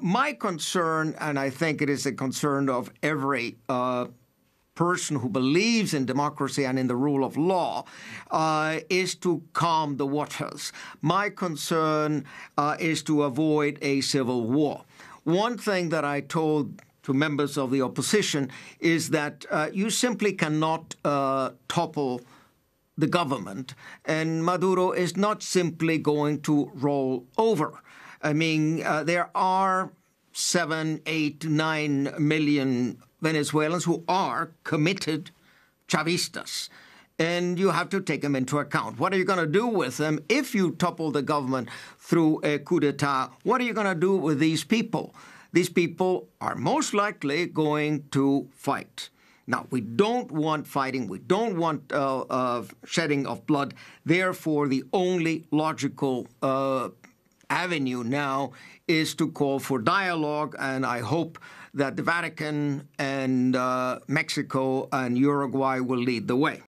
my concern, and I think it is a concern of every uh, person who believes in democracy and in the rule of law uh, is to calm the waters. My concern uh, is to avoid a civil war. One thing that I told to members of the opposition is that uh, you simply cannot uh, topple the government, and Maduro is not simply going to roll over. I mean, uh, there are seven, eight, nine million Venezuelans who are committed Chavistas. And you have to take them into account. What are you going to do with them if you topple the government through a coup d'etat? What are you going to do with these people? These people are most likely going to fight. Now, we don't want fighting. We don't want uh, uh, shedding of blood. Therefore, the only logical uh, avenue now is to call for dialogue, and I hope that the Vatican and uh, Mexico and Uruguay will lead the way.